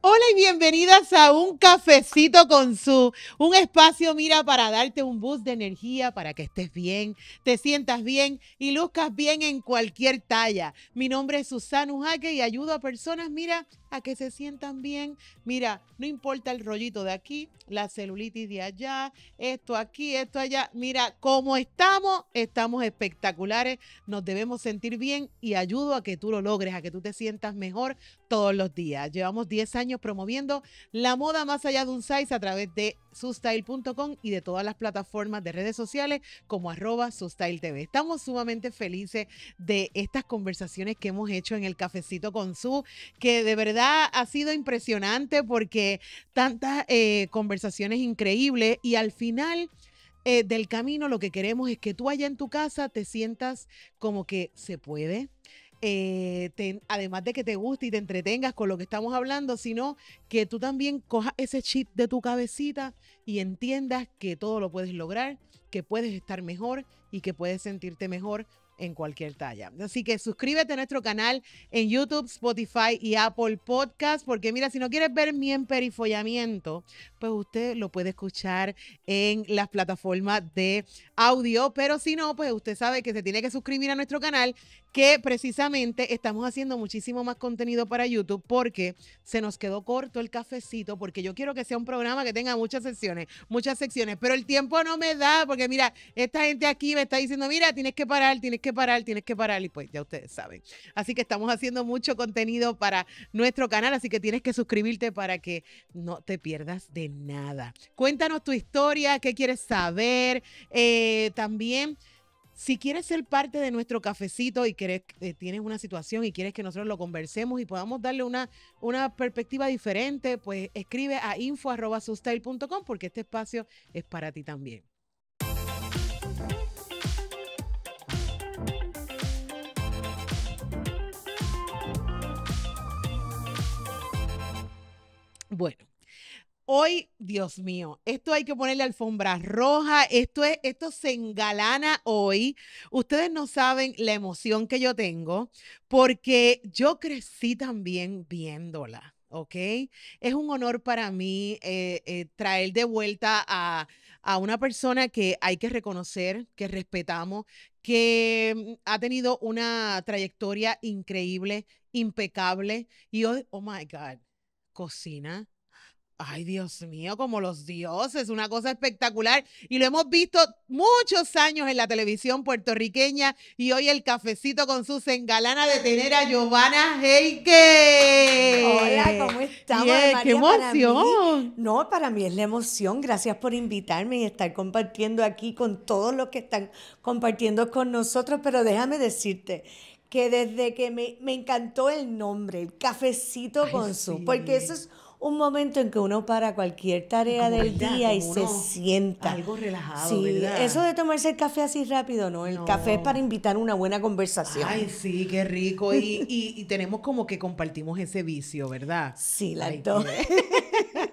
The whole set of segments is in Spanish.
Hola y bienvenidas a un cafecito con su, un espacio, mira, para darte un boost de energía, para que estés bien, te sientas bien y luzcas bien en cualquier talla. Mi nombre es Susana Ujaque y ayudo a personas, mira, a que se sientan bien. Mira, no importa el rollito de aquí, la celulitis de allá, esto aquí, esto allá. Mira, cómo estamos, estamos espectaculares, nos debemos sentir bien y ayudo a que tú lo logres, a que tú te sientas mejor todos los días. Llevamos 10 años promoviendo la moda más allá de un size a través de sustyle.com y de todas las plataformas de redes sociales como arroba sustyletv. Estamos sumamente felices de estas conversaciones que hemos hecho en el cafecito con su, que de verdad ha sido impresionante porque tantas eh, conversaciones increíbles y al final... Eh, del camino lo que queremos es que tú allá en tu casa te sientas como que se puede, eh, además de que te guste y te entretengas con lo que estamos hablando, sino que tú también cojas ese chip de tu cabecita y entiendas que todo lo puedes lograr, que puedes estar mejor y que puedes sentirte mejor en cualquier talla. Así que suscríbete a nuestro canal en YouTube, Spotify y Apple Podcast, porque mira, si no quieres ver mi emperifollamiento, pues usted lo puede escuchar en las plataformas de audio, pero si no, pues usted sabe que se tiene que suscribir a nuestro canal, que precisamente estamos haciendo muchísimo más contenido para YouTube porque se nos quedó corto el cafecito, porque yo quiero que sea un programa que tenga muchas secciones, muchas secciones, pero el tiempo no me da, porque mira, esta gente aquí me está diciendo, mira, tienes que parar, tienes que parar, tienes que parar y pues ya ustedes saben. Así que estamos haciendo mucho contenido para nuestro canal, así que tienes que suscribirte para que no te pierdas de nada. Cuéntanos tu historia, qué quieres saber, eh, también... Si quieres ser parte de nuestro cafecito y eh, tienes una situación y quieres que nosotros lo conversemos y podamos darle una, una perspectiva diferente, pues escribe a info@sustail.com porque este espacio es para ti también. Bueno, Hoy, Dios mío, esto hay que ponerle alfombra roja, esto, es, esto se engalana hoy. Ustedes no saben la emoción que yo tengo porque yo crecí también viéndola, ¿ok? Es un honor para mí eh, eh, traer de vuelta a, a una persona que hay que reconocer, que respetamos, que mm, ha tenido una trayectoria increíble, impecable y hoy, oh my God cocina. Ay, Dios mío, como los dioses, una cosa espectacular. Y lo hemos visto muchos años en la televisión puertorriqueña y hoy el cafecito con sus engalanas de tener a Giovanna Heike. Hola, ¿cómo estamos? ¡Qué emoción! no, para mí es la emoción. Gracias por invitarme y estar compartiendo aquí con todos los que están compartiendo con nosotros. Pero déjame decirte que desde que me, encantó el nombre, el cafecito con su, porque eso es un momento en que uno para cualquier tarea del día y se sienta. Algo relajado, sí, Eso de tomarse el café así rápido, ¿no? El café es para invitar una buena conversación. Ay, sí, qué rico. Y, y, tenemos como que compartimos ese vicio, ¿verdad? Sí, la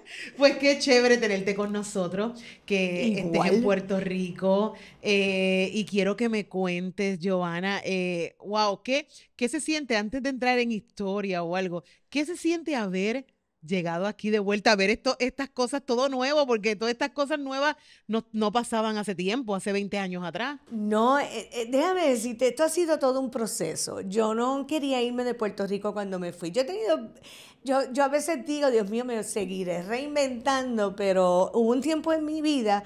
Pues qué chévere tenerte con nosotros, que estés en Puerto Rico. Eh, y quiero que me cuentes, Joana, wow, eh, ¿qué, ¿qué se siente antes de entrar en historia o algo? ¿Qué se siente haber llegado aquí de vuelta a ver esto, estas cosas todo nuevo, porque todas estas cosas nuevas no, pasaban hace tiempo, hace 20 años atrás. No, eh, eh, déjame decirte, esto ha sido todo un proceso. Yo no quería irme de Puerto Rico cuando me fui. Yo he tenido, yo, yo a veces digo, Dios mío, me seguiré reinventando, pero hubo un tiempo en mi vida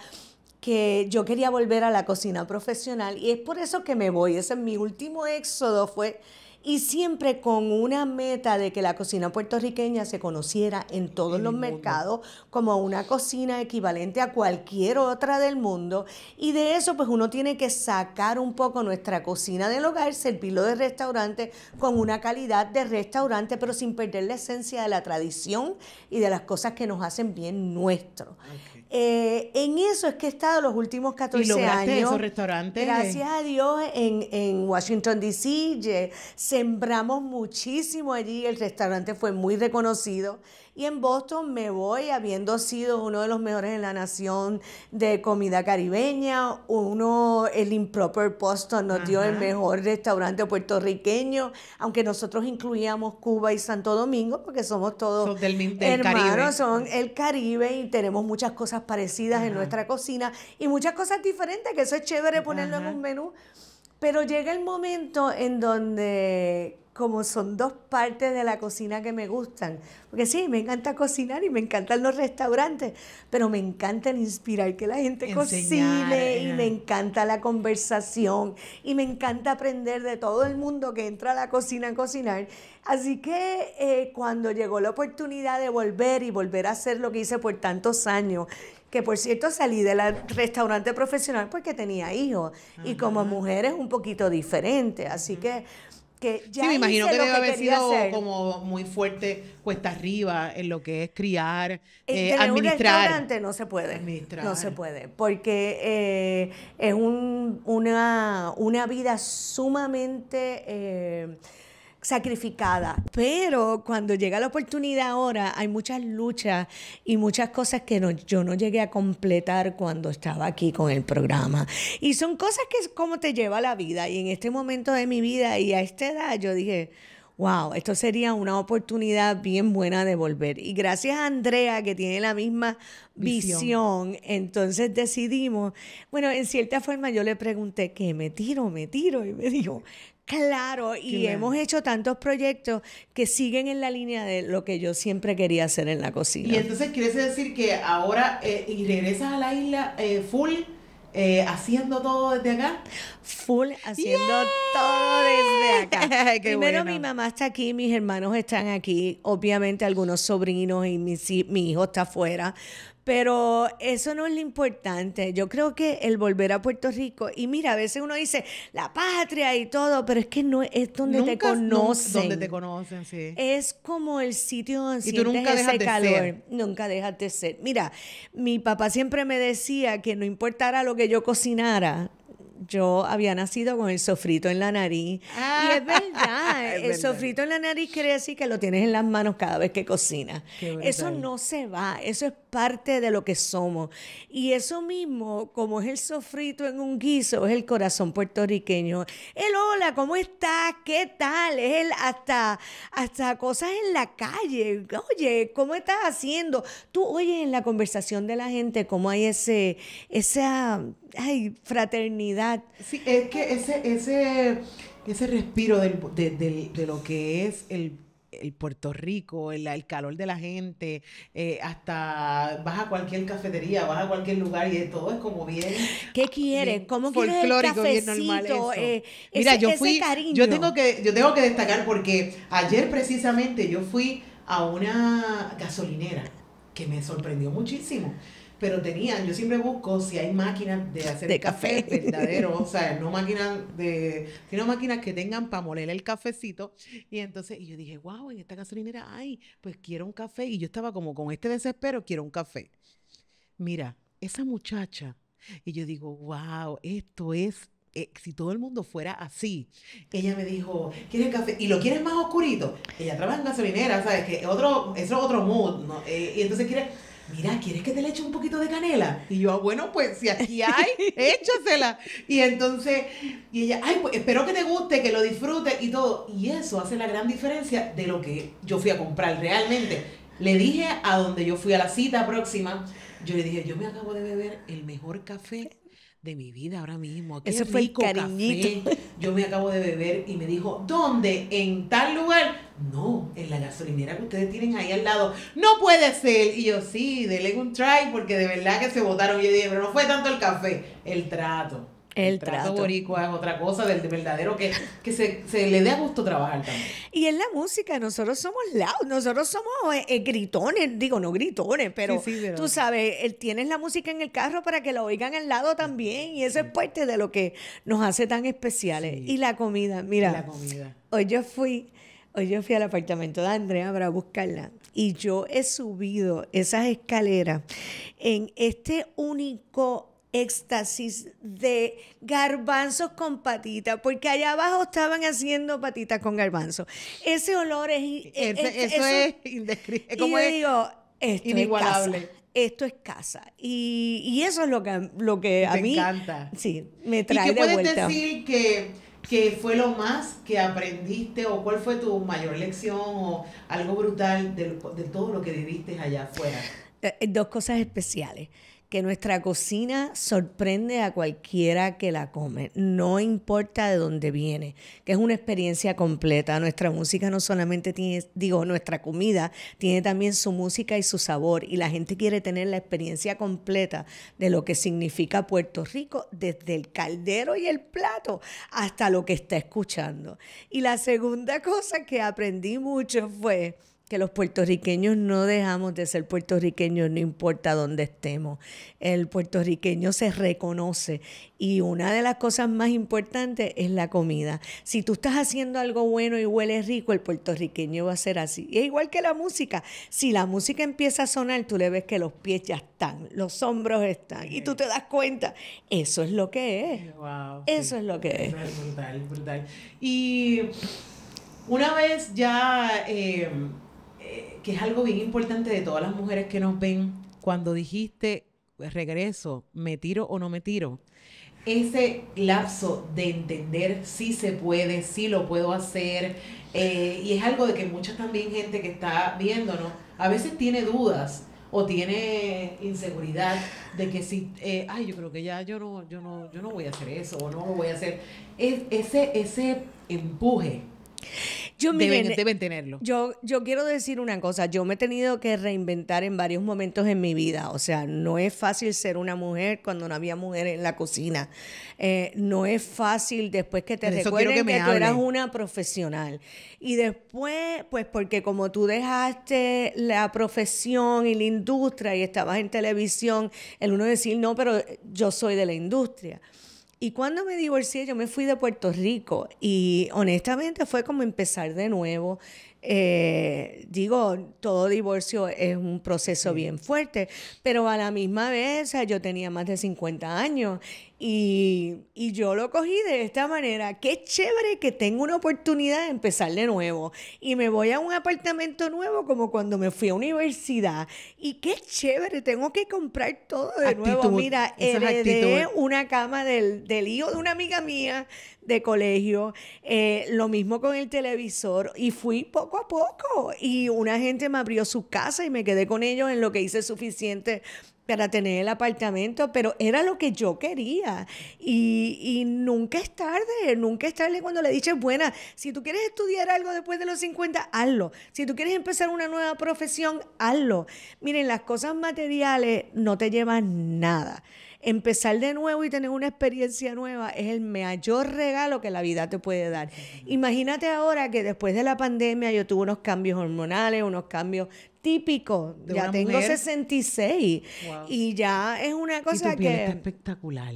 que yo quería volver a la cocina profesional y es por eso que me voy. Ese es mi último éxodo, fue y siempre con una meta de que la cocina puertorriqueña se conociera en todos los mercados como una cocina equivalente a cualquier otra del mundo. Y de eso pues uno tiene que sacar un poco nuestra cocina del hogar, servirlo de restaurante con una calidad de restaurante, pero sin perder la esencia de la tradición y de las cosas que nos hacen bien nuestro. Eh, en eso es que he estado los últimos 14 ¿Y lograste años. esos restaurantes? Gracias a Dios, en, en Washington D.C. sembramos muchísimo allí. El restaurante fue muy reconocido. Y en Boston me voy habiendo sido uno de los mejores en la nación de comida caribeña. Uno, el Improper Boston nos dio el mejor restaurante puertorriqueño, aunque nosotros incluíamos Cuba y Santo Domingo, porque somos todos del, hermanos, son el Caribe y tenemos muchas cosas parecidas en nuestra cocina y muchas cosas diferentes, que eso es chévere ponerlo en un menú. Pero llega el momento en donde como son dos partes de la cocina que me gustan. Porque sí, me encanta cocinar y me encantan los restaurantes, pero me encanta inspirar que la gente cocine y me encanta la conversación y me encanta aprender de todo el mundo que entra a la cocina a cocinar. Así que eh, cuando llegó la oportunidad de volver y volver a hacer lo que hice por tantos años, que por cierto salí del restaurante profesional porque tenía hijos y como mujer es un poquito diferente, así que sí, me imagino que debe haber sido como muy fuerte cuesta arriba en lo que es criar, eh, eh, administrar. administrar. Un restaurante no se puede. No se puede, porque eh, es una, vida sumamente sacrificada. Pero cuando llega la oportunidad ahora, hay muchas luchas y muchas cosas que no, yo no llegué a completar cuando estaba aquí con el programa. Y son cosas que es como te lleva la vida. Y en este momento de mi vida y a esta edad, yo dije, wow, esto sería una oportunidad bien buena de volver. Y gracias a Andrea, que tiene la misma visión, visión entonces decidimos, bueno, en cierta forma yo le pregunté, ¿qué me tiro? ¿Me tiro? Y me dijo, Claro, y hemos hecho tantos proyectos que siguen en la línea de lo que yo siempre quería hacer en la cocina. Y entonces, ¿quieres decir que ahora eh, y regresas a la isla eh, full? Eh, haciendo todo desde acá. Full haciendo todo desde acá. Primero bueno. mi mamá está aquí, mis hermanos están aquí, obviamente algunos sobrinos y mi, mi hijo está afuera, pero eso no es lo importante. Yo creo que el volver a Puerto Rico, y mira, a veces uno dice la patria y todo, pero es que no es donde te conocen. Donde te Es como el sitio donde y sientes tú nunca ese dejas de calor. Nunca dejas de ser. Mira, mi papá siempre me decía que no importara lo que yo cocinara, yo había nacido con el sofrito en la nariz. y es ah. verdad, el sofrito en la nariz quiere decir que lo tienes en las manos cada vez que cocinas. Eso no se va, eso es parte de lo que somos. Y eso mismo, como es el sofrito en un guiso, es el corazón puertorriqueño. El hola, ¿cómo estás? ¿Qué tal? el hasta, hasta cosas en la calle. Oye, ¿cómo estás haciendo? Tú oyes en la conversación de la gente cómo hay ese, esa fraternidad. Sí, es que ese, ese, ese respiro de lo que es el el Puerto Rico, el, calor de la gente, eh, hasta vas a cualquier cafetería, vas a cualquier lugar y todo es como bien. ¿Qué quieres? ¿Cómo quieres el cafecito? Normal eh, Mira, yo fui, cariño. yo tengo que, yo tengo que destacar porque ayer precisamente yo fui a una gasolinera que me sorprendió muchísimo pero tenían, yo siempre busco si hay máquinas de hacer café, verdadero, o sea, no máquinas de, máquinas que tengan para moler el cafecito. Y entonces, yo dije, wow, en esta gasolinera, ay, pues quiero un café. Y yo estaba como con este desespero, quiero un café. Mira, esa muchacha, y yo digo, wow, esto es eh, si todo el mundo fuera así. Ella me dijo, ¿quieres café? ¿Y lo quieres más oscurito? Ella trabaja en gasolinera, ¿sabes? Que otro, eso es otro mood, ¿no? Eh, y entonces quiere, mira, ¿quieres que te le eche un poquito de canela? Y yo, ah, bueno, pues si aquí hay, échasela. Y entonces, y ella, ay, pues espero que te guste, que lo disfrutes y todo. Y eso hace la gran diferencia de lo que yo fui a comprar realmente. Le dije a donde yo fui a la cita próxima, yo le dije, yo me acabo de beber el mejor café de mi vida ahora mismo. Qué fue el cariñito. Yo me acabo de beber y me dijo, ¿dónde? En tal lugar no, en la gasolinera que ustedes tienen ahí al lado, no puede ser. Y yo, sí, denle un try, porque de verdad que se votaron. Y yo dije, pero no fue tanto el café, el trato. El, trato. boricua es otra cosa del verdadero que, que se, le dé a gusto trabajar también. Y en la música, nosotros somos loud, nosotros somos eh, eh, gritones, digo, no gritones, pero, tú sabes, eh, tienes la música en el carro para que la oigan al lado también y eso es parte de lo que nos hace tan especiales. Y la comida, mira. La comida. Hoy yo fui yo fui al apartamento de Andrea para buscarla y yo he subido esas escaleras en este único éxtasis de garbanzos con patitas, porque allá abajo estaban haciendo patitas con garbanzos. Ese olor es... eso es, indescriptible. Y digo, esto Es casa. Esto es casa. Y, eso es lo que, lo que a mí me encanta. Sí, me trae ¿Y qué puedes decir que ¿Qué fue lo más que aprendiste o cuál fue tu mayor lección o algo brutal de, todo lo que viviste allá afuera? Eh, dos cosas especiales que nuestra cocina sorprende a cualquiera que la come, no importa de dónde viene, que es una experiencia completa. Nuestra música no solamente tiene, digo, nuestra comida tiene también su música y su sabor y la gente quiere tener la experiencia completa de lo que significa Puerto Rico, desde el caldero y el plato hasta lo que está escuchando. Y la segunda cosa que aprendí mucho fue que los puertorriqueños no dejamos de ser puertorriqueños, no importa dónde estemos. El puertorriqueño se reconoce y una de las cosas más importantes es la comida. Si tú estás haciendo algo bueno y huele rico, el puertorriqueño va a ser así. Y es igual que la música. Si la música empieza a sonar, tú le ves que los pies ya están, los hombros están y tú te das cuenta. Eso es lo que es. Eso es lo que es. brutal, brutal. Y una vez ya... Eh, eh, que es algo bien importante de todas las mujeres que nos ven, cuando dijiste regreso, me tiro o no me tiro, ese lapso de entender si se puede, si lo puedo hacer, eh, y es algo de que mucha también gente que está viéndonos, a veces tiene dudas o tiene inseguridad de que si, eh, ay, yo creo que ya yo no, yo yo no voy a hacer eso o no voy a hacer. Es, ese, ese empuje deben, tenerlo. Yo, yo quiero decir una cosa, yo me he tenido que reinventar en varios momentos en mi vida, o sea, no es fácil ser una mujer cuando no había mujer en la cocina, eh, no es fácil después que te recuerden que, que tú eras una profesional. Y después, pues porque como tú dejaste la profesión y la industria y estabas en televisión, el uno decir, no, pero yo soy de la industria. Y cuando me divorcié, yo me fui de Puerto Rico y honestamente fue como empezar de nuevo. Eh, digo, todo divorcio es un proceso bien fuerte, pero a la misma vez yo tenía más de 50 años y, yo lo cogí de esta manera. Qué chévere que tengo una oportunidad de empezar de nuevo y me voy a un apartamento nuevo como cuando me fui a universidad y qué chévere, tengo que comprar todo de nuevo. Mira, heredé una cama del, del hijo de una amiga mía, de colegio, eh, lo mismo con el televisor y fui poco a poco y una gente me abrió su casa y me quedé con ellos en lo que hice suficiente para tener el apartamento, pero era lo que yo quería. Y, y, nunca es tarde, nunca es tarde cuando le dices, buena, si tú quieres estudiar algo después de los 50, hazlo. Si tú quieres empezar una nueva profesión, hazlo. Miren, las cosas materiales no te llevan nada empezar de nuevo y tener una experiencia nueva es el mayor regalo que la vida te puede dar. Imagínate ahora que después de la pandemia yo tuve unos cambios hormonales, unos cambios típicos. ya tengo 66 y ya es una cosa que espectacular.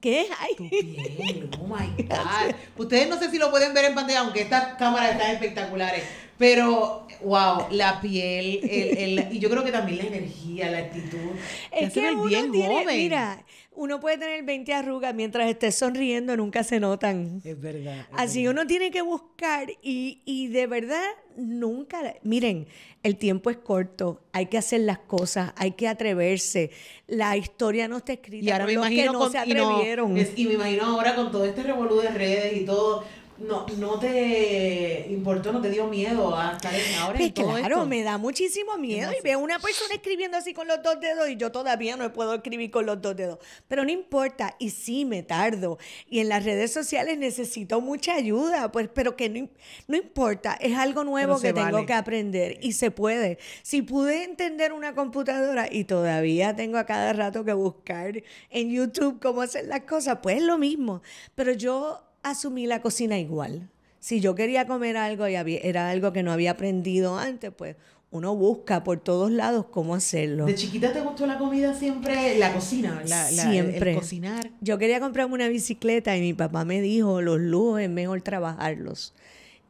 ¿Qué? Ay. Tu piel, oh my God. Ustedes no sé si lo pueden ver en pantalla, aunque estas cámaras están espectaculares. Eh. Pero, wow, la piel, el, y yo creo que también la energía, la actitud. Es que uno bien tiene, joven. mira, uno puede tener 20 arrugas mientras esté sonriendo, nunca se notan. Es verdad. Así uno tiene que buscar y, y de verdad nunca, miren, el tiempo es corto, hay que hacer las cosas, hay que atreverse. La historia no está escrita y me imagino que no se atrevieron. Y, y, me imagino ahora con todo este revolú de redes y todo, no, no te importó, no te dio miedo a estar en ahora en todo Claro, me da muchísimo miedo y veo una persona escribiendo así con los dos dedos y yo todavía no puedo escribir con los dos dedos. Pero no importa, y sí me tardo. Y en las redes sociales necesito mucha ayuda, pues, pero que no, importa, es algo nuevo que tengo que aprender y se puede. Si pude entender una computadora y todavía tengo a cada rato que buscar en YouTube cómo hacer las cosas, pues es lo mismo. Pero yo asumí la cocina igual. Si yo quería comer algo y era algo que no había aprendido antes, pues uno busca por todos lados cómo hacerlo. ¿De chiquita te gustó la comida siempre, la cocina? siempre. el cocinar. Yo quería comprarme una bicicleta y mi papá me dijo, los lujos es mejor trabajarlos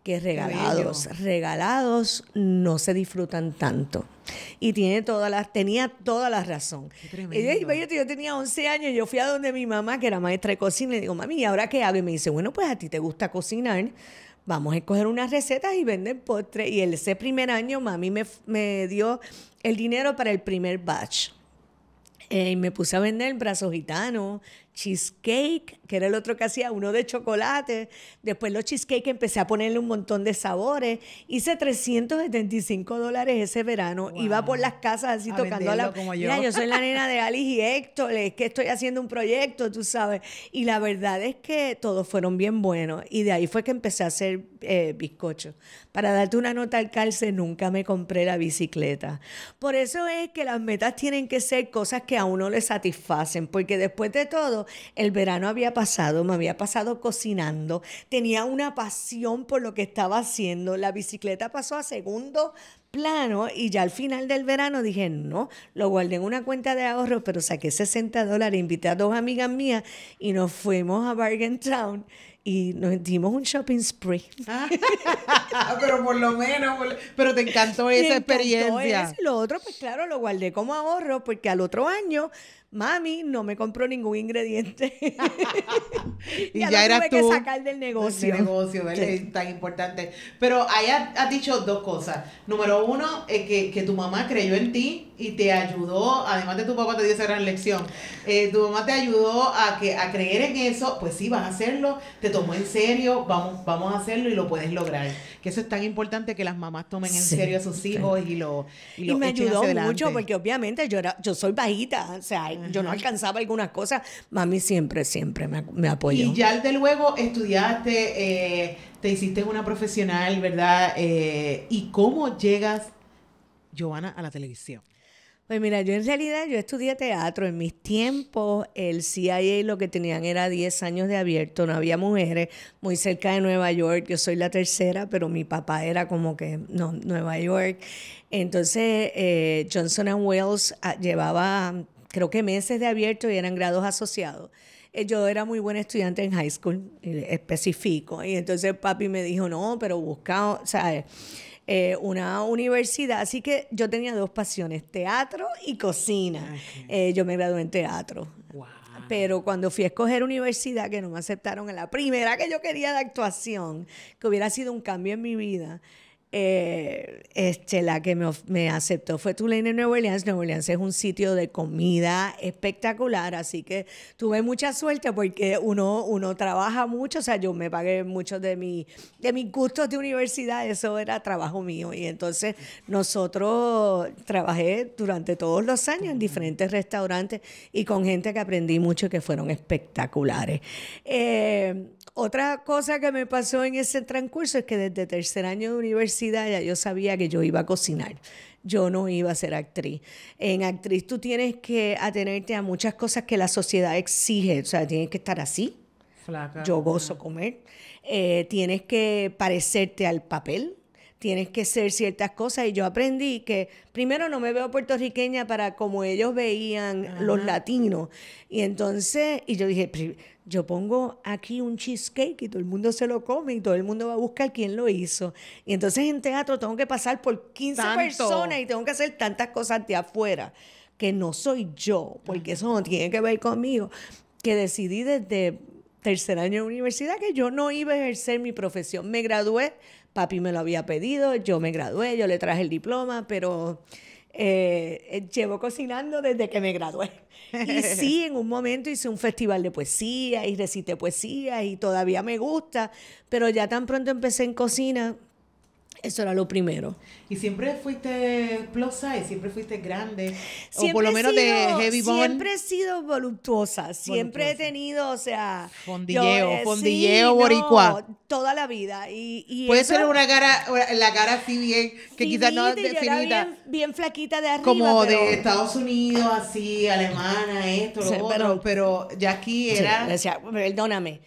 que regalados, regalados no se disfrutan tanto. Y tiene todas las, tenía toda la razón. yo tenía 11 años, yo fui a donde mi mamá, que era maestra de cocina, y le digo, mami, ¿y ahora qué hago? Y me dice, bueno, pues a ti te gusta cocinar, vamos a escoger unas recetas y venden postre. Y ese primer año, mami me, dio el dinero para el primer batch. Eh, y me puse a vender brazos gitanos, cheesecake, que era el otro que hacía, uno de chocolate. Después los cheesecake empecé a ponerle un montón de sabores. Hice 375 dólares ese verano. Iba por las casas así tocando la... yo. Mira, yo soy la nena de Alice y Héctor, es que estoy haciendo un proyecto, tú sabes. Y la verdad es que todos fueron bien buenos. Y de ahí fue que empecé a hacer eh, bizcochos. Para darte una nota al calce, nunca me compré la bicicleta. Por eso es que las metas tienen que ser cosas que a uno le satisfacen, porque después de todo, el verano había pasado, me había pasado cocinando, tenía una pasión por lo que estaba haciendo, la bicicleta pasó a segundo plano y ya al final del verano dije, no, lo guardé en una cuenta de ahorro, pero saqué 60 dólares, invité a dos amigas mías y nos fuimos a Bargain Town y nos dimos un shopping spree. Ah, pero por lo menos, pero te encantó esa experiencia. Lo otro, pues claro, lo guardé como ahorro porque al otro año mami, no me compró ningún ingrediente. y ya, era que sacar del negocio. Del negocio, ¿verdad? Es tan importante. Pero ahí has, dicho dos cosas. Número uno, es que, tu mamá creyó en ti y te ayudó, además de tu papá te dio esa gran lección, eh, tu mamá te ayudó a, que, a creer en eso, pues sí, vas a hacerlo, te tomó en serio, vamos, vamos a hacerlo y lo puedes lograr. Que eso es tan importante que las mamás tomen en serio a sus hijos y lo... Y, lo y me ayudó mucho porque obviamente yo, era, yo soy bajita, o sea, yo no alcanzaba algunas cosas, mami siempre, siempre me, me apoyó. Y ya de luego estudiaste, eh, te hiciste una profesional, ¿verdad? Eh, ¿Y cómo llegas, Giovanna, a la televisión? Pues mira, yo en realidad yo estudié teatro. En mis tiempos el CIA lo que tenían era 10 años de abierto, no había mujeres muy cerca de Nueva York. Yo soy la tercera, pero mi papá era como que no, Nueva York. Entonces eh, Johnson Johnson Wells ah, llevaba creo que meses de abierto y eran grados asociados. Eh, yo era muy buena estudiante en high school, eh, específico, y entonces papi me dijo, no, pero busca, ¿sabes? Eh, una universidad. Así que yo tenía dos pasiones, teatro y cocina. Ah, yo me gradué en teatro. Pero cuando fui a escoger universidad, que no me aceptaron en la primera que yo quería de actuación, que hubiera sido un cambio en mi vida, eh, la que me, aceptó fue Tulane en Nueva Orleans. Nueva Orleans es un sitio de comida espectacular, así que tuve mucha suerte porque uno, uno trabaja mucho, o sea, yo me pagué muchos de, mi, de mis gustos de universidad, eso era trabajo mío. Y entonces nosotros trabajé durante todos los años en diferentes restaurantes y con gente que aprendí mucho y que fueron espectaculares. Eh, otra cosa que me pasó en ese transcurso es que desde tercer año de universidad, ya yo sabía que yo iba a cocinar, yo no iba a ser actriz. En actriz tú tienes que atenerte a muchas cosas que la sociedad exige, o sea, tienes que estar así. Flaca. Yo gozo comer. Eh, tienes que parecerte al papel tienes que ser ciertas cosas. Y yo aprendí que primero no me veo puertorriqueña para como ellos veían los latinos. Y entonces, y yo dije, yo pongo aquí un cheesecake y todo el mundo se lo come y todo el mundo va a buscar quién lo hizo. Y entonces en teatro tengo que pasar por 15 personas y tengo que hacer tantas cosas de afuera que no soy yo, porque eso no tiene que ver conmigo, que decidí desde tercer año de universidad que yo no iba a ejercer mi profesión. Me gradué, papi me lo había pedido, yo me gradué, yo le traje el diploma, pero eh, llevo cocinando desde que me gradué. Y sí, en un momento hice un festival de poesía y recité poesía y todavía me gusta, pero ya tan pronto empecé en cocina, eso era lo primero. ¿Y siempre fuiste plosa y ¿Siempre fuiste grande? Siempre o por lo menos de heavy bone. Siempre he sido voluptuosa. Siempre he tenido, o sea. Fondilleo, eh, fondilleo boricua. toda la vida. Y, Puede ser una cara, la cara así bien, que quizás no definida. Bien, bien, flaquita de arriba. Como de Estados Unidos, así, alemana, esto, lo otro. Pero, pero ya aquí era. decía, perdóname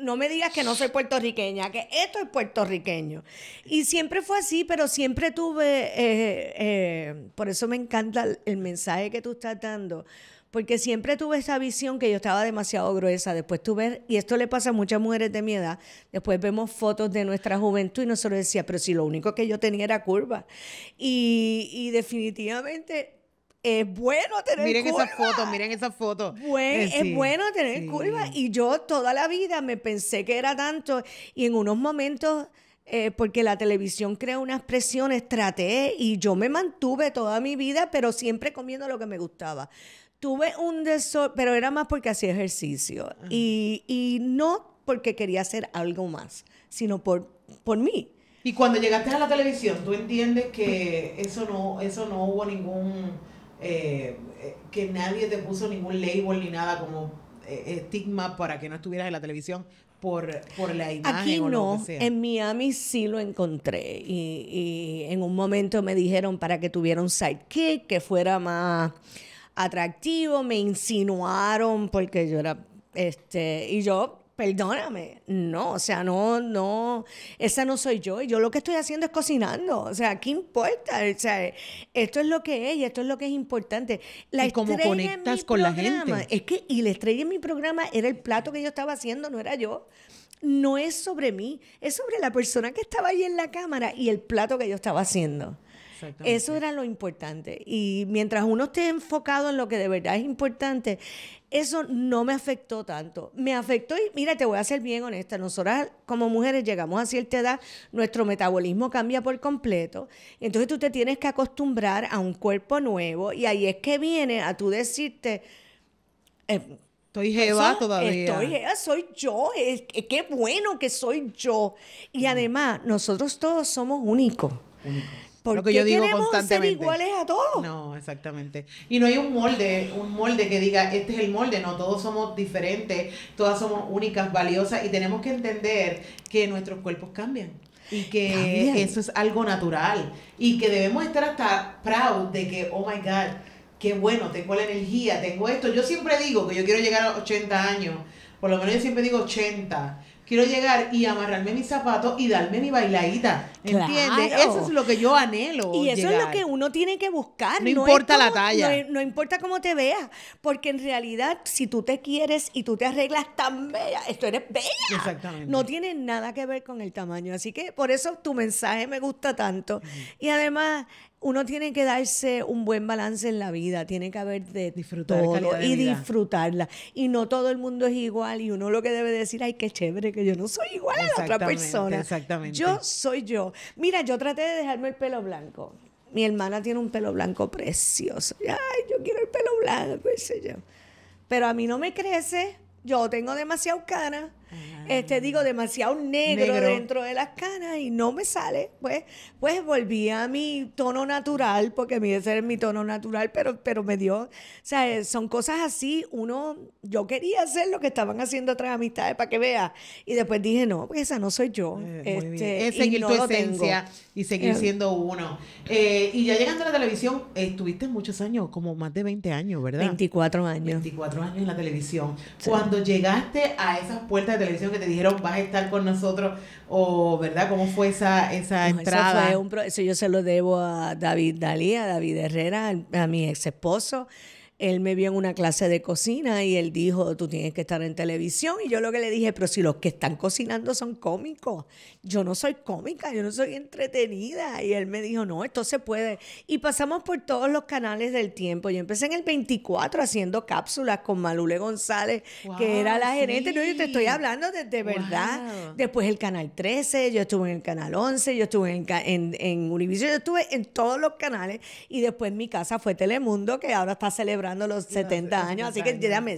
no me digas que no soy puertorriqueña, que esto es puertorriqueño. Y siempre fue así, pero siempre tuve, eh, eh, por eso me encanta el mensaje que tú estás dando, porque siempre tuve esa visión que yo estaba demasiado gruesa. Después tuve, y esto le pasa a muchas mujeres de mi edad, después vemos fotos de nuestra juventud y nosotros decía pero si lo único que yo tenía era curva. y definitivamente es bueno tener curvas. Miren esas fotos, miren esas fotos. Eh, es bueno tener curvas. curva. Y yo toda la vida me pensé que era tanto. Y en unos momentos, eh, porque la televisión crea unas presiones, traté y yo me mantuve toda mi vida, pero siempre comiendo lo que me gustaba. Tuve un desorden, pero era más porque hacía ejercicio. Y, y no porque quería hacer algo más, sino por, por mí. Y cuando llegaste a la televisión, ¿tú entiendes que eso no, eso no hubo ningún eh, eh, que nadie te puso ningún label ni nada como eh, estigma para que no estuvieras en la televisión por, por la imagen. Aquí o no, lo que sea. en Miami sí lo encontré y, y, en un momento me dijeron para que tuviera un sidekick que fuera más atractivo, me insinuaron porque yo era, este, y yo perdóname, no, o sea, no, no, esa no soy yo. Yo lo que estoy haciendo es cocinando, o sea, ¿qué importa? O sea, esto es lo que es y esto es lo que es importante. La y conectas con la gente. Es que, y la estrella en mi programa era el plato que yo estaba haciendo, no era yo. No es sobre mí, es sobre la persona que estaba ahí en la cámara y el plato que yo estaba haciendo. Eso era lo importante. Y mientras uno esté enfocado en lo que de verdad es importante, eso no me afectó tanto. Me afectó, y mira, te voy a ser bien honesta, nosotras como mujeres llegamos a cierta edad, nuestro metabolismo cambia por completo, entonces tú te tienes que acostumbrar a un cuerpo nuevo y ahí es que viene a tú decirte... Eh, estoy jeva todavía. Estoy jeva, soy yo. qué bueno que soy yo. Y además, nosotros todos somos únicos. únicos. ¿Por yo digo constantemente. iguales a todos? No, exactamente. Y no hay un molde, un molde que diga, este es el molde, no, todos somos diferentes, todas somos únicas, valiosas y tenemos que entender que nuestros cuerpos cambian y que eso es algo natural y que debemos estar hasta proud de que, oh my God, qué bueno, tengo la energía, tengo esto. Yo siempre digo que yo quiero llegar a 80 años, por lo menos yo siempre digo 80 Quiero llegar y amarrarme mis zapatos y darme mi bailadita. ¿Entiendes? Eso es lo que yo anhelo. Y eso es lo que uno tiene que buscar. No, importa la talla. No, importa cómo te veas. Porque en realidad, si tú te quieres y tú te arreglas tan bella, esto eres bella. Exactamente. No tiene nada que ver con el tamaño. Así que por eso tu mensaje me gusta tanto. Y además, uno tiene que darse un buen balance en la vida, tiene que haber de todo y disfrutarla. Y no todo el mundo es igual y uno lo que debe decir, ay, qué chévere que yo no soy igual a la otra persona. Exactamente. Yo soy yo. Mira, yo traté de dejarme el pelo blanco. Mi hermana tiene un pelo blanco precioso. Ay, yo quiero el pelo blanco, ese yo. Pero a mí no me crece, yo tengo demasiado cara este, digo, demasiado negro, dentro de las canas y no me sale. Pues, pues volví a mi tono natural, porque mi ese es mi tono natural, pero, pero me dio, o sea, eh, son cosas así. Uno, yo quería hacer lo que estaban haciendo otras amistades para que vea. Y después dije, no, pues esa no soy yo. Eh, este, es seguir tu esencia y seguir siendo uno. y ya llegando a la televisión, estuviste muchos años, como más de 20 años, ¿verdad? 24 años. 24 años en la televisión. Cuando llegaste a esas puertas de televisión, te dijeron vas a estar con nosotros o verdad cómo fue esa esa entrada eso, un, yo se lo debo a David Dalí a David Herrera a, a mi ex esposo él me vio en una clase de cocina y él dijo, tú tienes que estar en televisión. Y yo lo que le dije, pero si los que están cocinando son cómicos, yo no soy cómica, yo no soy entretenida. Y él me dijo, no, esto se puede. Y pasamos por todos los canales del tiempo. Yo empecé en el 24 haciendo cápsulas con Malule González, que era la gerente. No, yo te estoy hablando de, verdad. Después el canal 13, yo estuve en el canal 11, yo estuve en, en, en Univision, yo estuve en todos los canales. Y después mi casa fue Telemundo, que ahora está celebrando los 70 años, así que ya me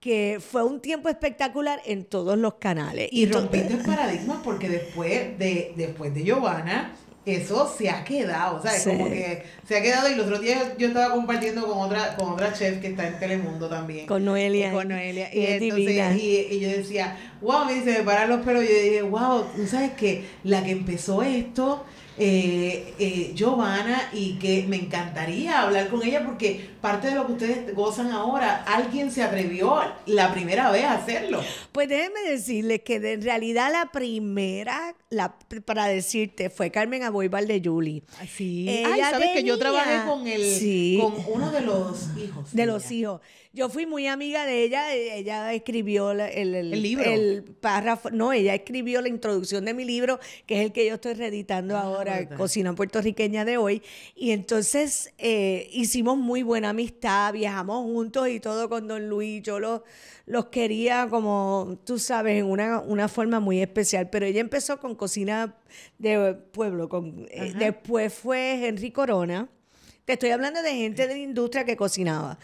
que fue un tiempo espectacular en todos los canales. Y, rompiste el paradigma porque después de, después de Giovanna, eso se ha quedado, Como que se ha quedado y los otros días yo estaba compartiendo con otra, con otra chef que está en Telemundo también. Con Noelia. Con Noelia. Y, yo decía, wow, me dice, me los pelos. Y yo dije, wow, ¿tú sabes que La que empezó esto eh, eh, Giovanna y que me encantaría hablar con ella porque parte de lo que ustedes gozan ahora, alguien se atrevió la primera vez a hacerlo. Pues déjenme decirles que en realidad la primera, la, para decirte, fue Carmen Aboibal de Julie. Sí. sabes que yo trabajé con el, con uno de los hijos. De los hijos. Yo fui muy amiga de ella, ella escribió el, libro. El párrafo, no, ella escribió la introducción de mi libro, que es el que yo estoy reeditando ah, ahora, Cocina Puertorriqueña de hoy. Y entonces eh, hicimos muy buena amistad, viajamos juntos y todo con Don Luis. Yo los, los quería como, tú sabes, en una, forma muy especial. Pero ella empezó con Cocina de Pueblo, con, eh, después fue Henry Corona. Te estoy hablando de gente de la industria que cocinaba.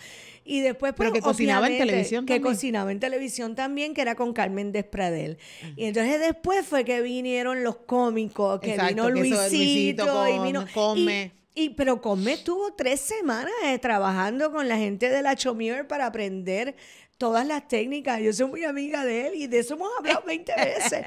Y después, Pero pues, que cocinaba en televisión Que cocinaba en televisión también, que era con Carmen Despradel. Y entonces después fue que vinieron los cómicos, que vino Luisito, y vino... Come. Y, pero Come estuvo tres semanas eh, trabajando con la gente de la Chomier para aprender todas las técnicas. Yo soy muy amiga de él y de eso hemos hablado 20 veces.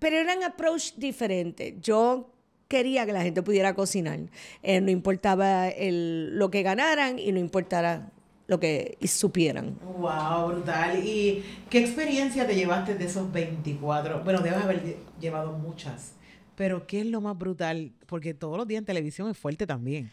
Pero eran approach diferente. Yo quería que la gente pudiera cocinar. Eh, no importaba el, lo que ganaran y no importara lo que supieran. ¡Wow! Brutal. ¿Y qué experiencia te llevaste de esos 24? Bueno, debes haber llevado muchas. Pero ¿qué es lo más brutal? Porque todos los días en televisión es fuerte también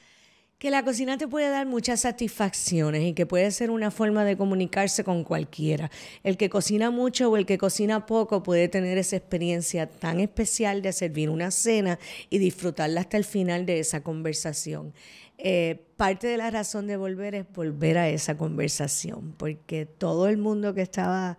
que la cocina te puede dar muchas satisfacciones y que puede ser una forma de comunicarse con cualquiera. El que cocina mucho o el que cocina poco puede tener esa experiencia tan especial de servir una cena y disfrutarla hasta el final de esa conversación. Eh, parte de la razón de volver es volver a esa conversación, porque todo el mundo que estaba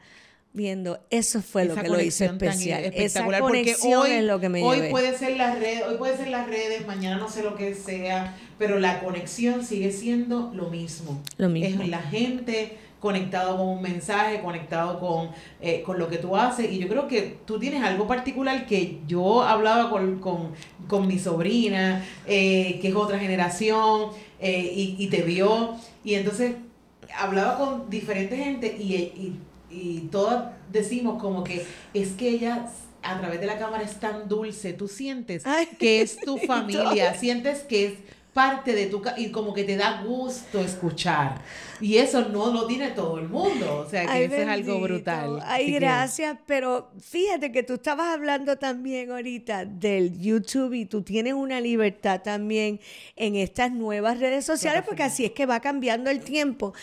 viendo, eso fue lo que lo hizo especial. Espectacular, porque hoy, lo que hoy puede ser las redes, hoy puede ser las redes, mañana no sé lo que sea, pero la conexión sigue siendo lo mismo. Lo mismo. Es la gente conectado con un mensaje, conectado con, eh, lo que tú haces. Y yo creo que tú tienes algo particular que yo hablaba con, mi sobrina, eh, que es otra generación, eh, y, te vio. Y entonces hablaba con diferente gente y y todos decimos como que es que ella a través de la cámara es tan dulce, tú sientes que es tu familia, sientes que es parte de tu y como que te da gusto escuchar. Y eso no lo tiene todo el mundo, o sea que eso es algo brutal. Ay, gracias, pero fíjate que tú estabas hablando también ahorita del YouTube y tú tienes una libertad también en estas nuevas redes sociales porque así es que va cambiando el tiempo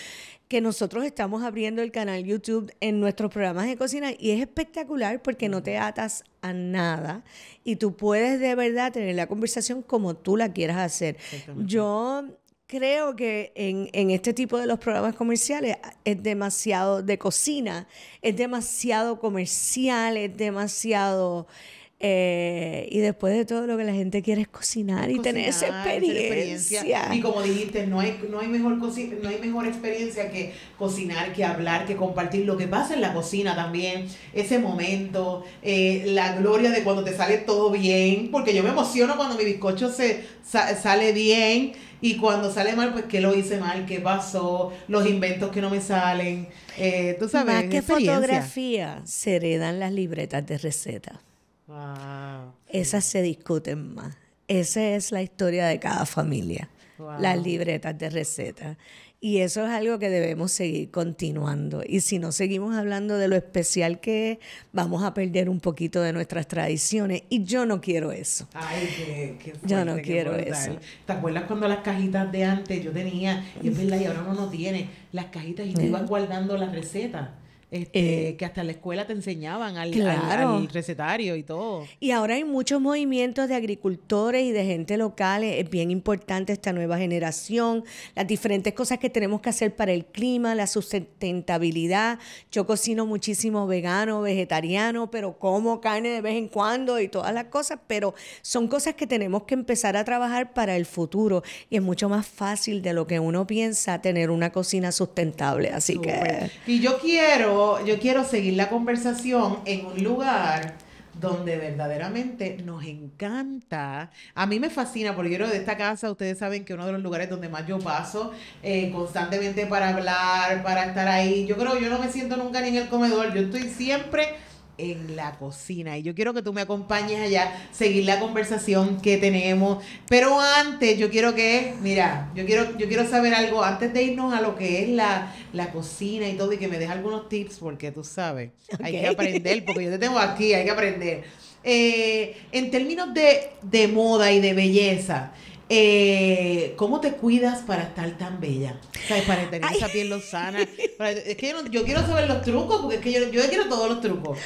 que nosotros estamos abriendo el canal YouTube en nuestros programas de cocina y es espectacular porque no te atas a nada y tú puedes de verdad tener la conversación como tú la quieras hacer. Yo creo que en, este tipo de los programas comerciales es demasiado de cocina, es demasiado comercial, es demasiado... Eh, y después de todo lo que la gente quiere es cocinar y tener esa experiencia. Y como dijiste, no hay, mejor no hay mejor experiencia que cocinar, que hablar, que compartir lo que pasa en la cocina también, ese momento, eh, la gloria de cuando te sale todo bien, porque yo me emociono cuando mi bizcocho se sale bien y cuando sale mal, pues qué lo hice mal, qué pasó, los inventos que no me salen, eh, tú sabes. Más que fotografía, se heredan las libretas de recetas. Esas se discuten más. Esa es la historia de cada familia. Las libretas de recetas. Y eso es algo que debemos seguir continuando. Y si no seguimos hablando de lo especial que es, vamos a perder un poquito de nuestras tradiciones. Y yo no quiero eso. Ay, Yo no quiero eso. ¿Te acuerdas cuando las cajitas de antes yo tenía, y es verdad, y ahora uno no tiene, las cajitas y te ibas guardando las recetas? Este, eh, que hasta la escuela te enseñaban al, recetario y todo. Y ahora hay muchos movimientos de agricultores y de gente local. Eh, es bien importante esta nueva generación, las diferentes cosas que tenemos que hacer para el clima, la sustentabilidad. Yo cocino muchísimo vegano, vegetariano, pero como carne de vez en cuando y todas las cosas, pero son cosas que tenemos que empezar a trabajar para el futuro. Y es mucho más fácil de lo que uno piensa tener una cocina sustentable. Así que... Y yo quiero yo quiero seguir la conversación en un lugar donde verdaderamente nos encanta. A mí me fascina, porque yo creo de esta casa, ustedes saben que uno de los lugares donde más yo paso eh, constantemente para hablar, para estar ahí. Yo creo yo no me siento nunca ni en el comedor, yo estoy siempre en la cocina. Y yo quiero que tú me acompañes allá, seguir la conversación que tenemos. Pero antes, yo quiero que, mira, yo quiero, yo quiero saber algo, antes de irnos a lo que es la, cocina y todo, y que me des algunos tips, porque tú sabes, hay que aprender, porque yo te tengo aquí, hay que aprender. Eh, en términos de, de moda y de belleza, eh, ¿Cómo te cuidas para estar tan bella? Para tener esa piel lozana. es que yo, quiero saber los trucos, porque es que yo, yo quiero todos los trucos.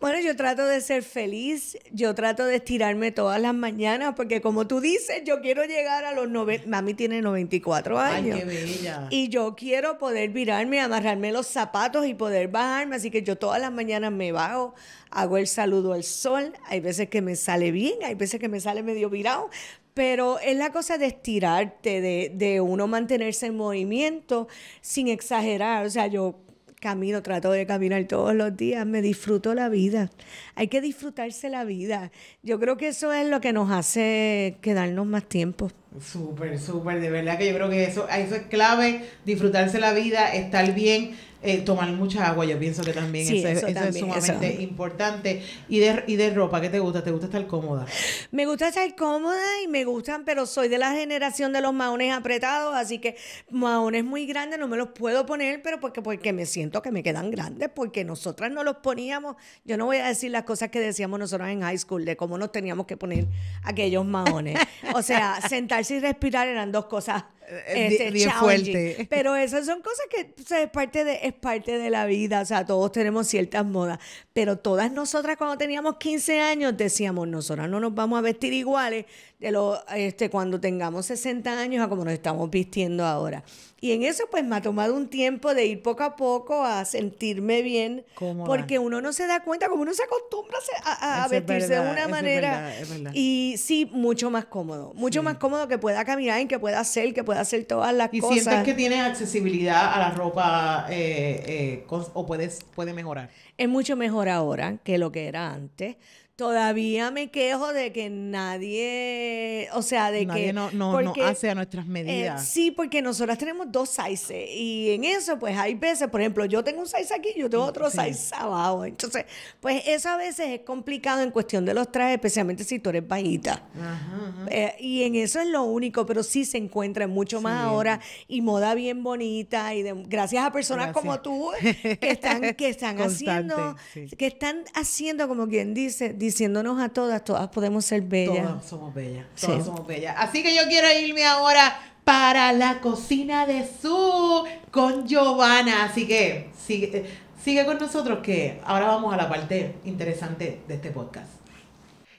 Bueno, yo trato de ser feliz, yo trato de estirarme todas las mañanas, porque como tú dices, yo quiero llegar a los 90, mami tiene 94 años. Ay, qué bella. Y yo quiero poder virarme, amarrarme los zapatos y poder bajarme, así que yo todas las mañanas me bajo, hago el saludo al sol, hay veces que me sale bien, hay veces que me sale medio virado, pero es la cosa de estirarte, de, de uno mantenerse en movimiento sin exagerar. O sea, yo camino, trato de caminar todos los días, me disfruto la vida. Hay que disfrutarse la vida. Yo creo que eso es lo que nos hace quedarnos más tiempo. Súper, súper, de verdad que yo creo que eso, eso es clave, disfrutarse la vida, estar bien. Eh, tomar mucha agua, yo pienso que también, eso, es sumamente importante. ¿Y de, ¿Y de ropa qué te gusta? ¿Te gusta estar cómoda? Me gusta estar cómoda y me gustan, pero soy de la generación de los maones apretados, así que maones muy grandes no me los puedo poner, pero porque, porque me siento que me quedan grandes, porque nosotras no los poníamos. Yo no voy a decir las cosas que decíamos nosotros en high school, de cómo nos teníamos que poner aquellos maones. o sea, sentarse y respirar eran dos cosas eh, este, bien fuerte. Pero esas son cosas que es, parte de, es parte de la vida, o sea, todos tenemos ciertas modas, pero todas nosotras cuando teníamos 15 años decíamos, nosotras no nos vamos a vestir iguales, de lo, este, cuando tengamos 60 años a como nos estamos vistiendo ahora. Y en eso pues me ha tomado un tiempo de ir poco a poco a sentirme bien, porque uno no se da cuenta, como uno se acostumbra a, a vestirse de una manera. Y sí, mucho más cómodo, mucho más cómodo que pueda caminar, y que pueda hacer, que pueda hacer todas las cosas. Y sientes que tienes accesibilidad a la ropa eh, eh, o puedes, puede mejorar. Es mucho mejor ahora que lo que era antes todavía me quejo de que nadie, o sea, de que... No, no, hace a nuestras eh, medidas. sí, porque nosotras tenemos dos sizes y en eso pues hay veces, por ejemplo, yo tengo un size aquí, yo tengo mm, otro size abajo. Entonces, pues eso a veces es complicado en cuestión de los trajes, especialmente si tú eres bajita. Ajá, eh, y en eso es lo único, pero sí se encuentra mucho más ahora y moda bien bonita y gracias a personas como tú eh, que están, que están haciendo, que están haciendo como quien dice diciéndonos a todas, todas podemos ser bellas. Todas somos bellas, todas somos bellas. Así que yo quiero irme ahora para la cocina de su con Giovanna. Así que sigue, eh, sigue con nosotros que ahora vamos a la parte interesante de este podcast.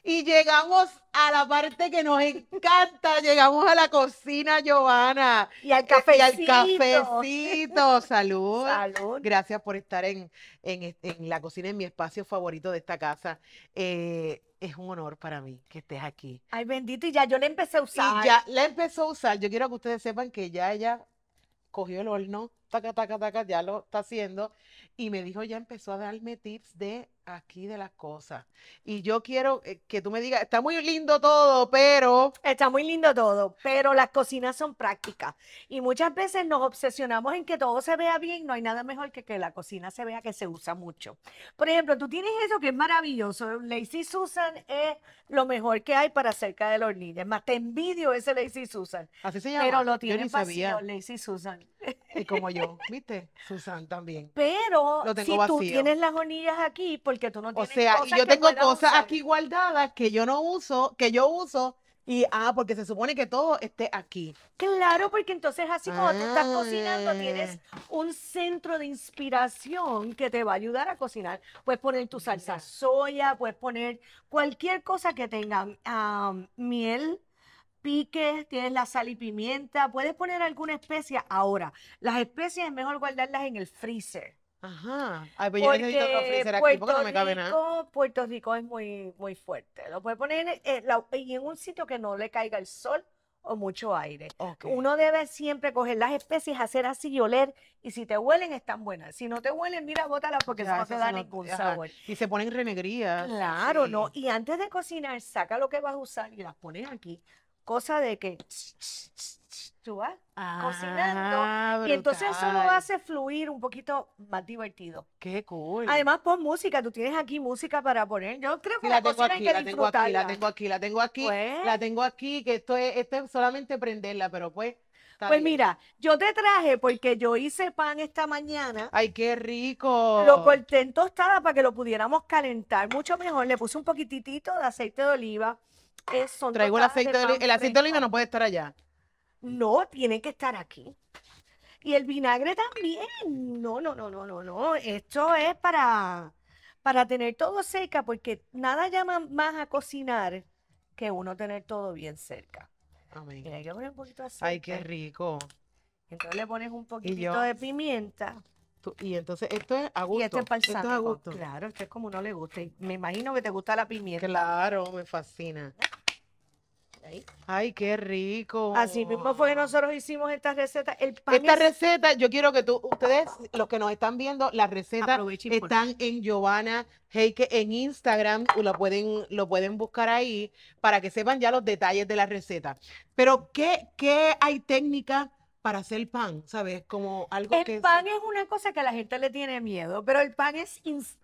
Y llegamos a la parte que nos encanta, llegamos a la cocina, Giovanna. Eh, y al cafecito. Y al cafecito, salud. Salud. Gracias por estar en, la cocina, en mi espacio favorito de esta casa. Eh, es un honor para mí que estés aquí. Ay, bendito, y ya yo la empecé a usar. Y ya la empezó a usar. Yo quiero que ustedes sepan que ya ella cogió el horno, taca, taca, taca, ya lo está haciendo. Y me dijo, ya empezó a darme tips de aquí de las cosas. Y yo quiero eh, que tú me digas, está muy lindo todo, pero... Está muy lindo todo, pero las cocinas son prácticas. Y muchas veces nos obsesionamos en que todo se vea bien. No hay nada mejor que que la cocina se vea que se usa mucho. Por ejemplo, tú tienes eso que es maravilloso. Lazy Susan es lo mejor que hay para acerca de la hornilla. Es más, te envidio ese Lazy Susan. Así se llama. Pero lo tiene vacío, Lazy Susan. Y como yo, ¿viste? Susan también. Pero si tú tienes las hornillas aquí, por porque tú no tienes O sea, yo tengo cosas aquí guardadas que yo no uso, que yo uso y, ah, porque se supone que todo esté aquí. Claro, porque entonces así como estás cocinando, tienes ah. un centro de inspiración que te va a ayudar a cocinar. Puedes poner tu salsa soya, puedes poner cualquier cosa que tenga miel, piques, tienes la sal y pimienta, puedes poner alguna especie. Ahora, las especies es mejor guardarlas en el freezer Ajá. Ay, porque yo necesito aquí no me cabe Puerto Rico es muy, muy fuerte. Lo puede poner en, en, un sitio que no le caiga el sol o mucho aire. Uno debe siempre coger las especies, hacer así y oler. Y si te huelen, están buenas. Si no te huelen, mira, bótalas porque no te da ningún sabor. Y se ponen renegrías. Claro, no. Y antes de cocinar, saca lo que vas a usar y las pones aquí cosa de que tú vas cocinando ah, y entonces eso lo hace fluir un poquito más divertido. Qué cool. Además pon música, tú tienes aquí música para poner. Yo creo que la, aquí, hay que la tengo aquí, la tengo aquí, la tengo aquí, la tengo aquí, que esto es, esto es solamente prenderla, pero pues pues mira, yo te traje porque yo hice pan esta mañana. ¡Ay, qué rico! Lo corté en tostada para que lo pudiéramos calentar mucho mejor. Le puse un poquitito de aceite de oliva, Traigo el aceite de, oliva, el aceite de oliva no puede estar allá. No, tiene que estar aquí. Y el vinagre también. No, no, no, no, no, no. Esto es para, para tener todo cerca, porque nada llama más a cocinar que uno tener todo bien cerca. Hay que poner un poquito de aceite. Ay, qué rico. Entonces le pones un poquitito de pimienta y entonces esto es a gusto. Y esto es a gusto. Claro, esto es como no le guste. me imagino que te gusta la pimienta. Claro, me fascina. Ay, qué rico. Así mismo fue que nosotros hicimos esta receta. esta receta, yo quiero que tú, ustedes, los que nos están viendo, la receta están en Giovanna Heike en Instagram, lo pueden, lo pueden buscar ahí para que sepan ya los detalles de la receta. Pero, ¿qué, qué hay técnica? para hacer pan, ¿sabes? Como algo que... El pan es... una cosa que a la gente le tiene miedo, pero el pan es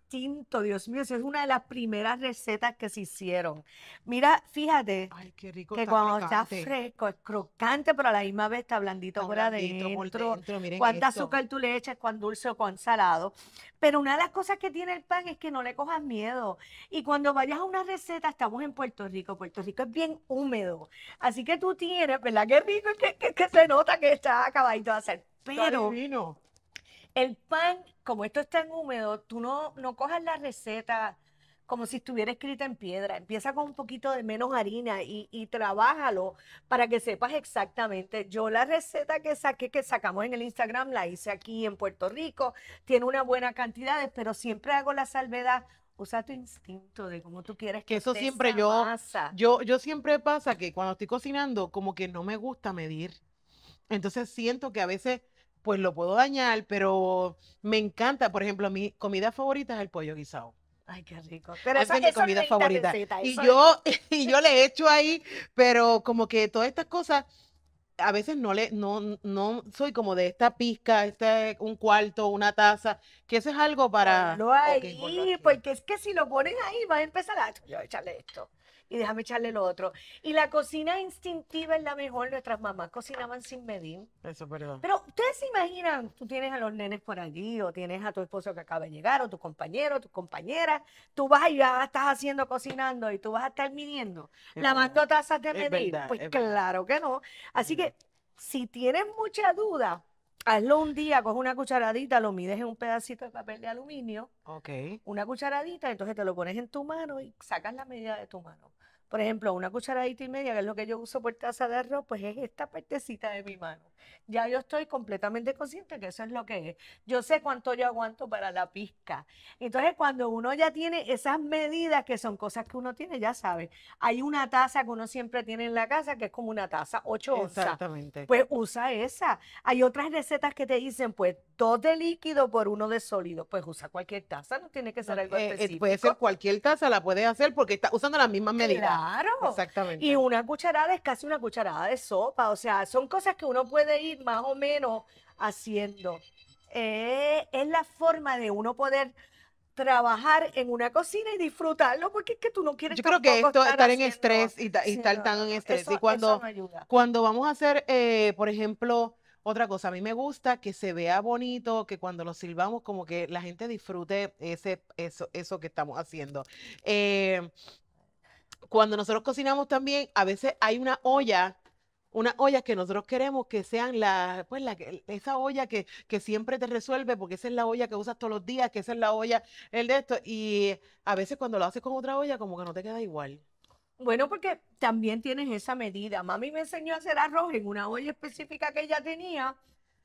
Dios mío, es una de las primeras recetas que se hicieron. Mira, fíjate que cuando está fresco es crocante, pero a la misma vez está blandito por adentro. Cuánta azúcar tú le echas, cuán dulce o cuán salado. Pero una de las cosas que tiene el pan es que no le cojas miedo. Y cuando vayas a una receta, estamos en Puerto Rico. Puerto Rico es bien húmedo. Así que tú tienes, ¿verdad? Qué rico que, se nota que está acabadito de hacer. Pero el pan, como esto está en húmedo, tú no, no cojas la receta como si estuviera escrita en piedra. Empieza con un poquito de menos harina y, y trabájalo para que sepas exactamente. Yo la receta que saqué, que sacamos en el Instagram, la hice aquí en Puerto Rico. Tiene una buena cantidad, pero siempre hago la salvedad usa tu instinto de cómo tú quieres que, eso siempre yo yo yo siempre pasa que cuando estoy cocinando como que no me gusta medir entonces siento que a veces pues lo puedo dañar, pero me encanta, por ejemplo, mi comida favorita es el pollo guisado. Ay, qué rico. Pero esa, es mi comida favorita. y yo, y yo le echo ahí, pero como que todas estas cosas, a veces no le, no, no soy como de esta pizca, este, un cuarto, una taza, que eso es algo para. No ahí, porque es que si lo pones ahí, va a empezar a echarle esto y déjame echarle lo otro. Y la cocina instintiva es la mejor. Nuestras mamás cocinaban sin medir. Eso perdón. Pero ustedes se imaginan, tú tienes a los nenes por allí, o tienes a tu esposo que acaba de llegar, o tu compañero, tu compañera. Tú vas y ya estás haciendo cocinando y tú vas a estar midiendo, lavando tazas de medir. pues claro que no. Así que si tienes mucha duda, Hazlo un día, coge una cucharadita, lo mides en un pedacito de papel de aluminio. Ok. Una cucharadita, entonces te lo pones en tu mano y sacas la medida de tu mano. Por ejemplo, una cucharadita y media, que es lo que yo uso por taza de arroz, pues es esta partecita de mi mano. Ya yo estoy completamente consciente que eso es lo que es. Yo sé cuánto yo aguanto para la pizca. Entonces, cuando uno ya tiene esas medidas, que son cosas que uno tiene, ya sabe. Hay una taza que uno siempre tiene en la casa, que es como una taza, 8 onzas. Exactamente. Pues usa esa. Hay otras recetas que te dicen, pues dos de líquido por uno de sólido. Pues usa cualquier taza, no tiene que ser algo específico. Eh, eh, puede ser cualquier taza, la puedes hacer porque está usando las mismas medidas. Claro. Exactamente. Y una cucharada es casi una cucharada de sopa. O sea, son cosas que uno puede ir más o menos haciendo. Eh, es la forma de uno poder trabajar en una cocina y disfrutarlo, porque es que tú no quieres Yo creo que esto, estar, estar en estrés y, estar tan en estrés. y cuando, cuando vamos a hacer, por ejemplo, otra cosa, a mí me gusta que se vea bonito, que cuando lo sirvamos como que la gente disfrute ese, eso, eso que estamos haciendo. Eh, cuando nosotros cocinamos también, a veces hay una olla una olla que nosotros queremos que sean la, pues esa olla que, que, siempre te resuelve, porque esa es la olla que usas todos los días, que esa es la olla, el de esto. Y a veces cuando lo haces con otra olla, como que no te queda igual. Bueno, porque también tienes esa medida. Mami me enseñó a hacer arroz en una olla específica que ella tenía.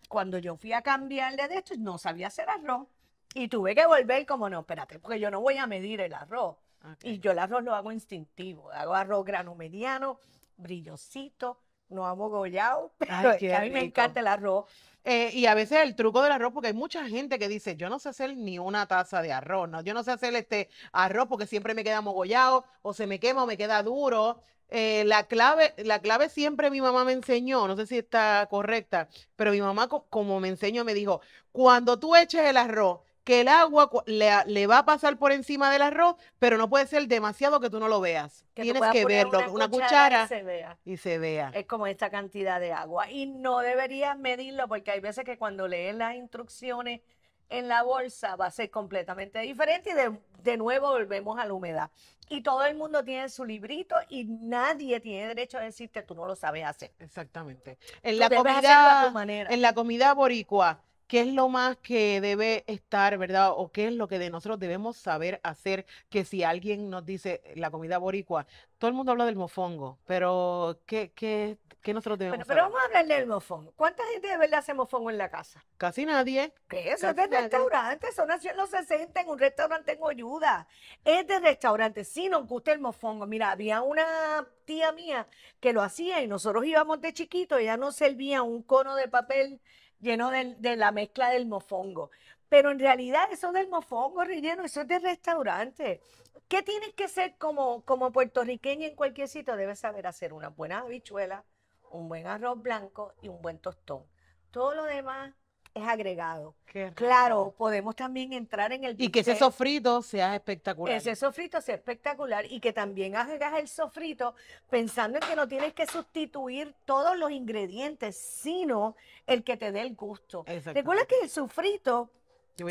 Cuando yo fui a cambiarle de esto, no sabía hacer arroz. Y tuve que volver como, no, espérate, porque yo no voy a medir el arroz. Y yo el arroz lo hago instintivo. Hago arroz grano mediano, brillosito, no amo mogollado, pero que a mí me encanta el arroz. Eh, y a veces el truco del arroz, porque hay mucha gente que dice, yo no sé hacer ni una taza de arroz, ¿no? Yo no sé hacer este arroz porque siempre me queda mogollado, o se me quema o me queda duro. Eh, la, clave, la clave siempre mi mamá me enseñó, no sé si está correcta, pero mi mamá como me enseñó me dijo, cuando tú eches el arroz, que el agua le, va a pasar por encima del arroz, pero no puede ser demasiado que tú no lo veas. Tienes que verlo con una cuchara, y, se vea. y se vea. Es como esta cantidad de agua. Y no deberías medirlo porque hay veces que cuando lees las instrucciones en la bolsa va a ser completamente diferente y de, nuevo volvemos a la humedad. Y todo el mundo tiene su librito y nadie tiene derecho a decirte tú no lo sabes hacer. Exactamente. En la comida, en la comida boricua, ¿Qué es lo más que debe estar, verdad? ¿O qué es lo que de nosotros debemos saber hacer? Que si alguien nos dice eh, la comida boricua, todo el mundo habla del mofongo, pero ¿qué, qué, nosotros debemos Bueno, pero vamos a hablar del mofongo. ¿Cuánta gente de verdad hace mofongo en la casa? Casi nadie. ¿Qué? Eso es de restaurante, Son en los 60 en un restaurante tengo ayuda. Es de restaurante, sí nos gusta el mofongo. Mira, había una tía mía que lo hacía y nosotros íbamos de chiquito, ella nos servía un cono de papel lleno de, la mezcla del mofongo. Pero en realidad eso del mofongo relleno, eso es de restaurante. ¿Qué tienes que ser como, como puertorriqueño en cualquier sitio? Debes saber hacer una buena habichuela, un buen arroz blanco y un buen tostón. Todo lo demás es agregado. Claro, podemos también entrar en el... Y que ese sofrito sea espectacular. Ese sofrito sea espectacular y que también agregas el sofrito pensando en que no tienes que sustituir todos los ingredientes, sino el que te dé el gusto. Recuerda que el sofrito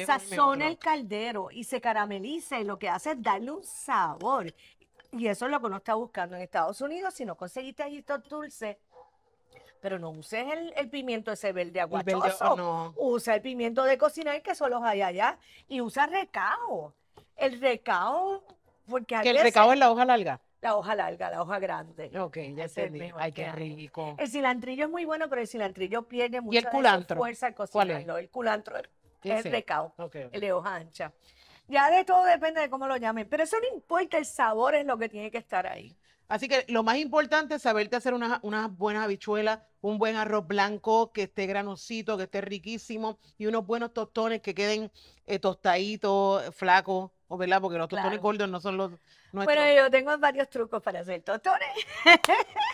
sazona el caldero y se carameliza y lo que hace es darle un sabor. Y eso es lo que uno está buscando en Estados Unidos. Si no conseguiste estos dulce dulces pero no uses el, pimiento ese verde oh, aguachoso. Usa el pimiento de cocinar que solo hay allá y usa recao. El recao, porque Que el recado recao es la hoja larga. La hoja larga, la hoja grande. Ok, ya entendí. Ay, qué rico. El cilantrillo es muy bueno, pero el cilantrillo pierde mucha fuerza al cocinarlo. El culantro es el recao, el de hoja ancha. Ya de todo depende de cómo lo llamen, pero eso no importa, el sabor es lo que tiene que estar ahí. Así que lo más importante es saberte hacer unas buenas habichuelas, un buen arroz blanco que esté granosito, que esté riquísimo y unos buenos tostones que queden eh, tostaditos, flacos, ¿verdad? Porque los tostones gordos no son los nuestros. Bueno, yo tengo varios trucos para hacer tostones.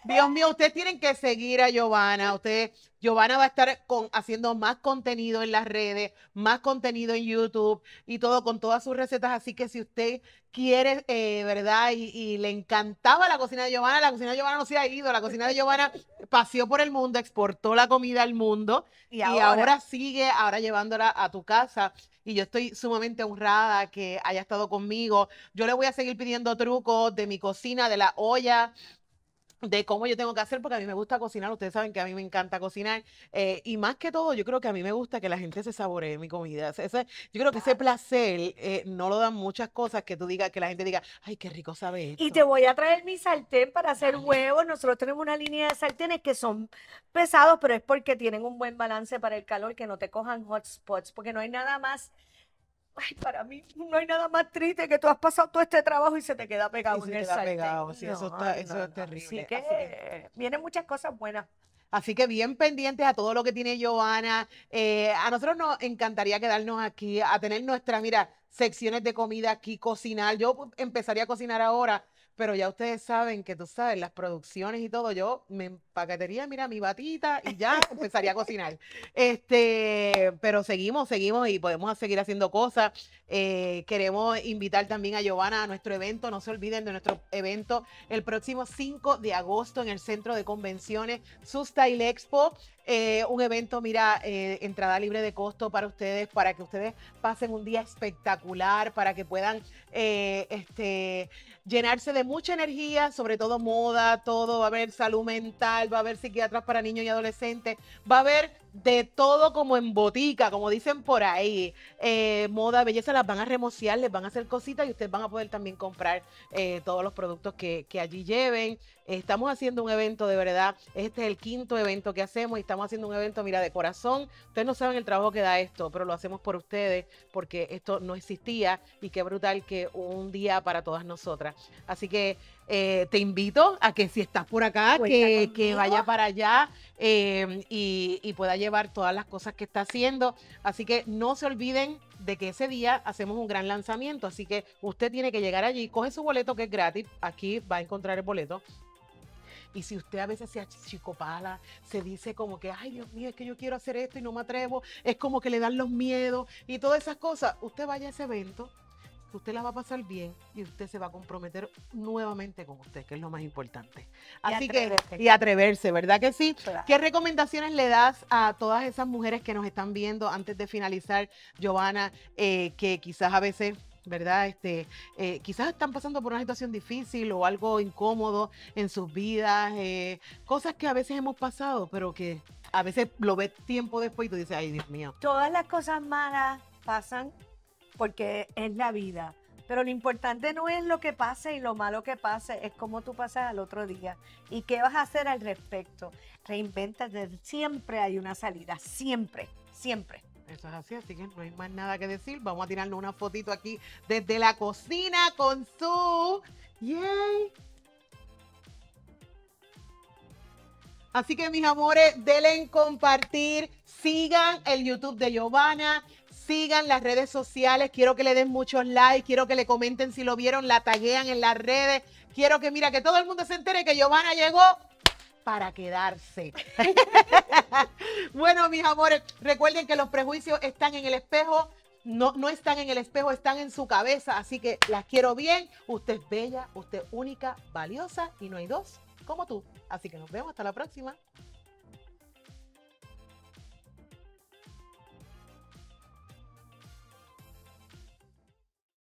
Dios mío, ustedes tienen que seguir a Giovanna. Ustedes Giovanna va a estar con, haciendo más contenido en las redes, más contenido en YouTube y todo con todas sus recetas. Así que si usted quiere, eh, ¿verdad? Y, le encantaba la cocina de Giovanna, la cocina de Giovanna no se ha ido, la cocina de Giovanna paseó por el mundo, exportó la comida al mundo y, ahora? ahora sigue, ahora llevándola a tu casa y yo estoy sumamente honrada que haya estado conmigo. Yo le voy a seguir pidiendo trucos de mi cocina, de la olla, de cómo yo tengo que hacer, porque a mí me gusta cocinar, ustedes saben que a mí me encanta cocinar, eh, y más que todo, yo creo que a mí me gusta que la gente se saboree mi comida. Ese, yo creo que ese placer eh, no lo dan muchas cosas que tú digas, que la gente diga, ay, qué rico sabe Y te voy a traer mi sartén para hacer huevos. Nosotros tenemos una línea de sartenes que son pesados, pero es porque tienen un buen balance para el calor, que no te cojan hotspots porque no hay nada más para mí no hay nada más triste que tú has pasado todo este trabajo y se te queda pegado se te queda pegado, eso, está, es terrible. Así que, vienen muchas cosas buenas. Así que bien pendientes a todo lo que tiene Joana. Eh, a nosotros nos encantaría quedarnos aquí, a tener nuestra, mira, secciones de comida aquí, cocinar. Yo empezaría a cocinar ahora pero ya ustedes saben que tú sabes, las producciones y todo, yo me empaquetería, mira, mi batita y ya empezaría a cocinar. Este, pero seguimos, seguimos y podemos seguir haciendo cosas. Eh, queremos invitar también a Giovanna a nuestro evento, no se olviden de nuestro evento el próximo 5 de agosto en el Centro de Convenciones Style Expo. Eh, un evento, mira, eh, entrada libre de costo para ustedes, para que ustedes pasen un día espectacular, para que puedan eh, este, llenarse de mucha energía, sobre todo moda, todo, va a haber salud mental, va a haber psiquiatras para niños y adolescentes, va a haber de todo como en botica, como dicen por ahí. Eh, moda, belleza, las van a remociar, les van a hacer cositas y ustedes van a poder también comprar eh, todos los productos que, que, allí lleven. Estamos haciendo un evento de verdad. Este es el quinto evento que hacemos y estamos haciendo un evento, mira, de corazón. Ustedes no saben el trabajo que da esto, pero lo hacemos por ustedes porque esto no existía y qué brutal que un día para todas nosotras. Así que eh, te invito a que si estás por acá, que, vaya para allá em, y, pueda llevar todas las cosas que está haciendo. Así que no se olviden de que ese día hacemos un gran lanzamiento, así que usted tiene que llegar allí, coge su boleto que es gratis, aquí va a encontrar el boleto, y si usted a veces se achicopala, se dice como que, ay Dios mío, es que yo quiero hacer esto y no me atrevo, es como que le dan los miedos y todas esas cosas, usted vaya a ese evento, usted la va a pasar bien y usted se va a comprometer nuevamente con usted, que es lo más importante. Así y que, y atreverse, ¿verdad que sí? ¿Qué recomendaciones le das a todas esas mujeres que nos están viendo antes de finalizar, Giovanna, eh, que quizás a veces ¿verdad? Este, eh, quizás están pasando por una situación difícil o algo incómodo en sus vidas, eh, cosas que a veces hemos pasado, pero que a veces lo ves tiempo después y tú dices, ay, Dios mío. Todas las cosas malas pasan porque es la vida. Pero lo importante no es lo que pase y lo malo que pase, es cómo tú pasas al otro día y qué vas a hacer al respecto. Reinventate. siempre hay una salida, siempre, siempre. Eso es así, así que no hay más nada que decir. Vamos a tirarnos una fotito aquí desde la cocina con su... ¡Yay! Así que mis amores, denle en compartir, sigan el YouTube de Giovanna, sigan las redes sociales, quiero que le den muchos likes, quiero que le comenten si lo vieron, la taguean en las redes, quiero que mira que todo el mundo se entere que Giovanna llegó para quedarse. bueno, mis amores, recuerden que los prejuicios están en el espejo, no, no están en el espejo, están en su cabeza, así que las quiero bien, usted es bella, usted es única, valiosa y no hay dos como tú. Así que nos vemos hasta la próxima.